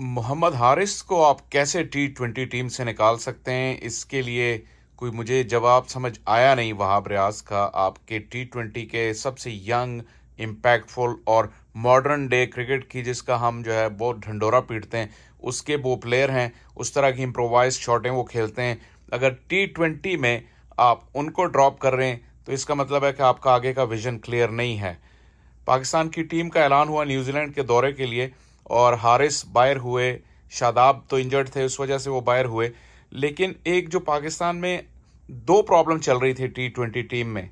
मोहम्मद हारिस को आप कैसे टी ट्वेंटी टीम से निकाल सकते हैं इसके लिए कोई मुझे जवाब समझ आया नहीं वहाब रियाज का आपके टी ट्वेंटी के सबसे यंग इम्पैक्टफुल और मॉडर्न डे क्रिकेट की जिसका हम जो है बहुत ढंडोरा पीटते हैं उसके वो प्लेयर हैं उस तरह की इम्प्रोवाइज शॉटें वो खेलते हैं अगर टी ट्वेंटी में आप उनको ड्रॉप कर रहे हैं तो इसका मतलब है कि आपका आगे का विजन क्लियर नहीं है पाकिस्तान की टीम का ऐलान हुआ न्यूजीलैंड के दौरे के लिए और हारिस बायर हुए शादाब तो इंजर्ड थे उस वजह से वो बायर हुए लेकिन एक जो पाकिस्तान में दो प्रॉब्लम चल रही थी टी ट्वेंटी टीम में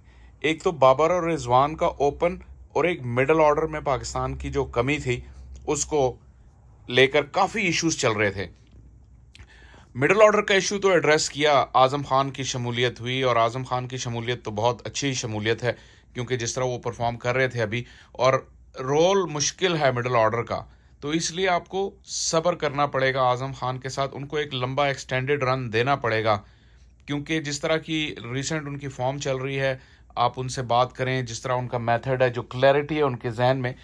एक तो बाबर और रिजवान का ओपन और एक मिडल ऑर्डर में पाकिस्तान की जो कमी थी उसको लेकर काफ़ी इश्यूज चल रहे थे मिडल ऑर्डर का इशू तो एड्रेस किया आज़म खान की शमूलियत हुई और आज़म खान की शमूलियत तो बहुत अच्छी शमूलियत है क्योंकि जिस तरह वो परफॉर्म कर रहे थे अभी और रोल मुश्किल है मिडल ऑर्डर का तो इसलिए आपको सब्र करना पड़ेगा आज़म खान के साथ उनको एक लंबा एक्सटेंडेड रन देना पड़ेगा क्योंकि जिस तरह की रिसेंट उनकी फॉर्म चल रही है आप उनसे बात करें जिस तरह उनका मेथड है जो क्लैरिटी है उनके जहन में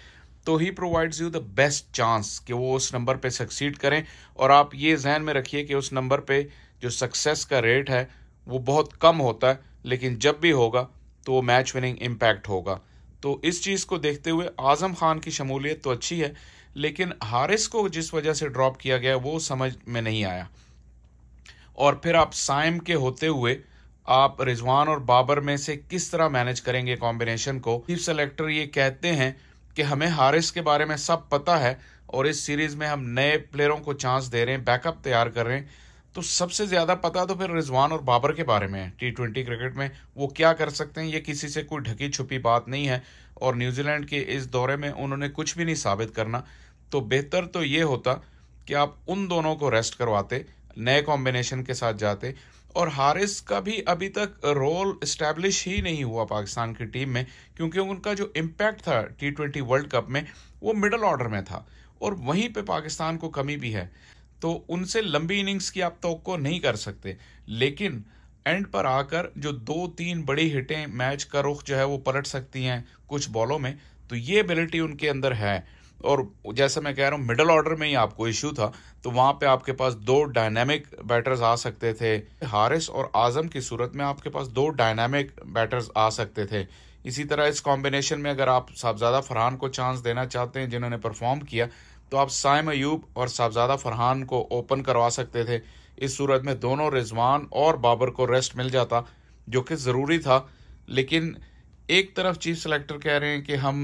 तो ही provides you the best chance कि वो उस नंबर पे सक्सीड करें और आप ये जहन में रखिए कि उस नंबर पे जो सक्सेस का रेट है वो बहुत कम होता है लेकिन जब भी होगा तो वो मैच विनिंग इम्पैक्ट होगा तो इस चीज़ को देखते हुए आज़म खान की शमूलियत तो अच्छी है लेकिन हारिस को जिस वजह से ड्रॉप किया गया वो समझ में नहीं आया और फिर आप साइम के होते हुए आप रिजवान और बाबर में से किस तरह मैनेज करेंगे कॉम्बिनेशन को चीफ सेलेक्टर ये कहते हैं कि हमें हारिस के बारे में सब पता है और इस सीरीज़ में हम नए प्लेयरों को चांस दे रहे हैं बैकअप तैयार कर रहे हैं तो सबसे ज़्यादा पता तो फिर रिजवान और बाबर के बारे में है टी ट्वेंटी क्रिकेट में वो क्या कर सकते हैं ये किसी से कोई ढकी छुपी बात नहीं है और न्यूजीलैंड के इस दौरे में उन्होंने कुछ भी नहीं साबित करना तो बेहतर तो ये होता कि आप उन दोनों को रेस्ट करवाते नए कॉम्बिनेशन के साथ जाते और हारिस का भी अभी तक रोल इस्टेब्लिश ही नहीं हुआ पाकिस्तान की टीम में क्योंकि उनका जो इम्पैक्ट था टी ट्वेंटी वर्ल्ड कप में वो मिडल ऑर्डर में था और वहीं पे पाकिस्तान को कमी भी है तो उनसे लंबी इनिंग्स की आप तो नहीं कर सकते लेकिन एंड पर आकर जो दो तीन बड़ी हिटें मैच का रुख जो है वो पलट सकती हैं कुछ बॉलों में तो ये एबिलिटी उनके अंदर है और जैसे मैं कह रहा हूँ मिडल ऑर्डर में ही आपको इश्यू था तो वहाँ पे आपके पास दो डायनामिक बैटर्स आ सकते थे हारिस और आजम की सूरत में आपके पास दो डायनामिक बैटर्स आ सकते थे इसी तरह इस कॉम्बिनेशन में अगर आप साहबजादा फरहान को चांस देना चाहते हैं जिन्होंने परफॉर्म किया तो आप साइम अयूब और साहबजादा फरहान को ओपन करवा सकते थे इस सूरत में दोनों रिजवान और बाबर को रेस्ट मिल जाता जो कि ज़रूरी था लेकिन एक तरफ चीफ सेलेक्टर कह रहे हैं कि हम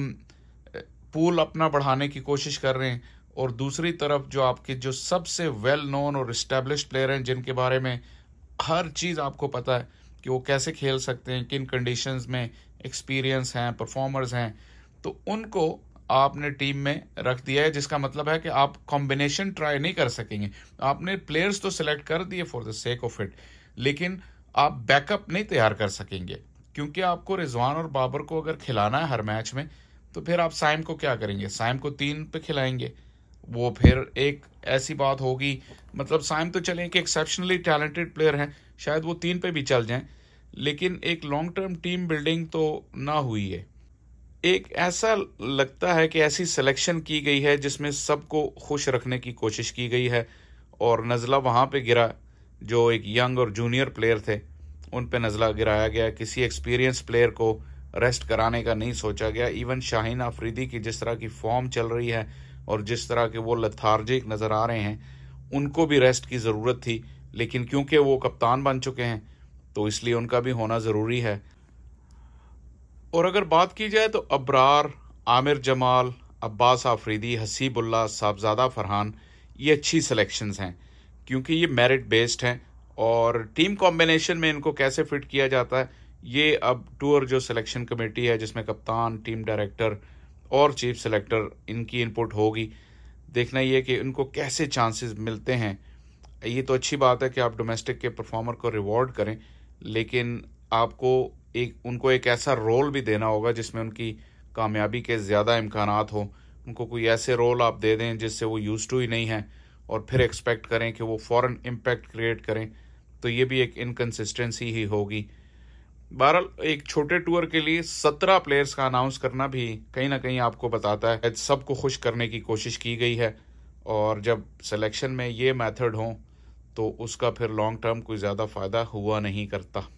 पूल अपना बढ़ाने की कोशिश कर रहे हैं और दूसरी तरफ जो आपके जो सबसे वेल नोन और इस्टेब्लिश प्लेयर हैं जिनके बारे में हर चीज़ आपको पता है कि वो कैसे खेल सकते हैं किन कंडीशंस में एक्सपीरियंस हैं परफॉर्मर्स हैं तो उनको आपने टीम में रख दिया है जिसका मतलब है कि आप कॉम्बिनेशन ट्राई नहीं कर सकेंगे आपने प्लेयर्स तो सिलेक्ट कर दिए for the sake of it लेकिन आप बैकअप नहीं तैयार कर सकेंगे क्योंकि आपको रिजवान और बाबर को अगर खिलाना है हर मैच में तो फिर आप साइम को क्या करेंगे साइम को तीन पे खिलाएंगे वो फिर एक ऐसी बात होगी मतलब साइम तो चलें कि एक्सेप्शनली टैलेंटेड प्लेयर हैं शायद वो तीन पे भी चल जाएं लेकिन एक लॉन्ग टर्म टीम बिल्डिंग तो ना हुई है एक ऐसा लगता है कि ऐसी सिलेक्शन की गई है जिसमें सबको खुश रखने की कोशिश की गई है और नज़ला वहाँ पे गिरा जो एक यंग और जूनियर प्लेयर थे उन पे नज़ला गिराया गया किसी एक्सपीरियंस प्लेयर को रेस्ट कराने का नहीं सोचा गया इवन शाहीन आफरीदी की जिस तरह की फॉर्म चल रही है और जिस तरह के वो लथार्जिक नज़र आ रहे हैं उनको भी रेस्ट की ज़रूरत थी लेकिन क्योंकि वो कप्तान बन चुके हैं तो इसलिए उनका भी होना ज़रूरी है और अगर बात की जाए तो अब्रार आमिर जमाल अब्बास आफरीदी हसीबुल्ला साहबजादा फरहान ये अच्छी सिलेक्शंस हैं क्योंकि ये मेरिट बेस्ड हैं और टीम कॉम्बिनेशन में इनको कैसे फिट किया जाता है ये अब टूर जो सिलेक्शन कमेटी है जिसमें कप्तान टीम डायरेक्टर और चीफ सेलेक्टर इनकी इनपुट होगी देखना ये कि इनको कैसे चांसेस मिलते हैं ये तो अच्छी बात है कि आप डोमेस्टिक के परफॉर्मर को रिवॉर्ड करें लेकिन आपको एक उनको एक ऐसा रोल भी देना होगा जिसमें उनकी कामयाबी के ज़्यादा इम्कान हो उनको कोई ऐसे रोल आप दे दें जिससे वो यूज टू ही नहीं है और फिर एक्सपेक्ट करें कि वो फ़ौर इम्पेक्ट क्रिएट करें तो ये भी एक इनकन्सिस्टेंसी ही होगी बहरहाल एक छोटे टूर के लिए सत्रह प्लेयर्स का अनाउंस करना भी कहीं ना कहीं आपको बताता है सबको खुश करने की कोशिश की गई है और जब सिलेक्शन में ये मेथड हो तो उसका फिर लॉन्ग टर्म कोई ज़्यादा फ़ायदा हुआ नहीं करता